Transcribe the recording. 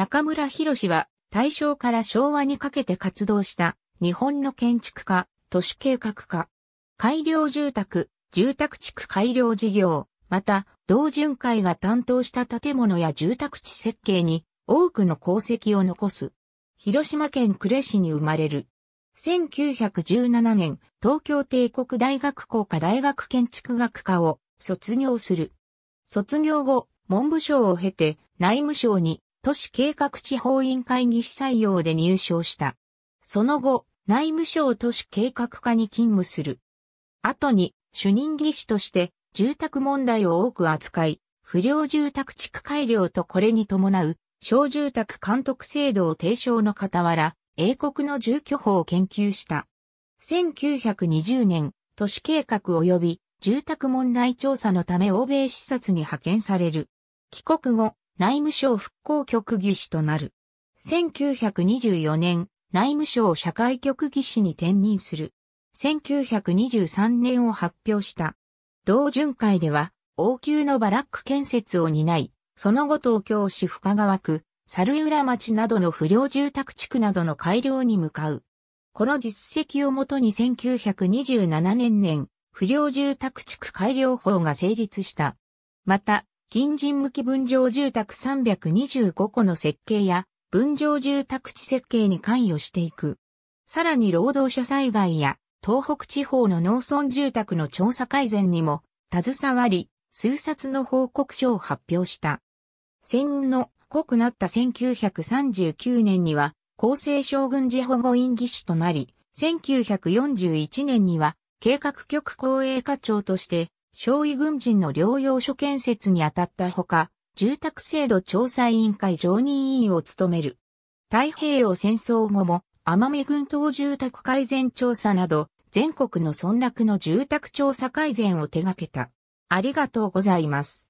中村博士は大正から昭和にかけて活動した日本の建築家、都市計画家、改良住宅、住宅地区改良事業、また、同巡会が担当した建物や住宅地設計に多くの功績を残す。広島県呉市に生まれる。1917年、東京帝国大学工科大学建築学科を卒業する。卒業後、文部省を経て内務省に都市計画地方委員会議士採用で入省した。その後、内務省都市計画課に勤務する。後に、主任技師として住宅問題を多く扱い、不良住宅地区改良とこれに伴う、小住宅監督制度を提唱の傍ら、英国の住居法を研究した。1920年、都市計画及び住宅問題調査のため欧米視察に派遣される。帰国後、内務省復興局議士となる。1924年、内務省社会局議士に転任する。1923年を発表した。同巡会では、王宮のバラック建設を担い、その後東京市深川区、猿浦町などの不良住宅地区などの改良に向かう。この実績をもとに1927年年、不良住宅地区改良法が成立した。また、近人向き分譲住宅325個の設計や、分譲住宅地設計に関与していく。さらに労働者災害や、東北地方の農村住宅の調査改善にも、携わり、数冊の報告書を発表した。戦運の濃くなった1939年には、厚生将軍事保護院技師となり、1941年には、計画局公営課長として、小尉軍人の療養所建設に当たったほか、住宅制度調査委員会常任委員を務める。太平洋戦争後も、奄美群島住宅改善調査など、全国の村落の住宅調査改善を手掛けた。ありがとうございます。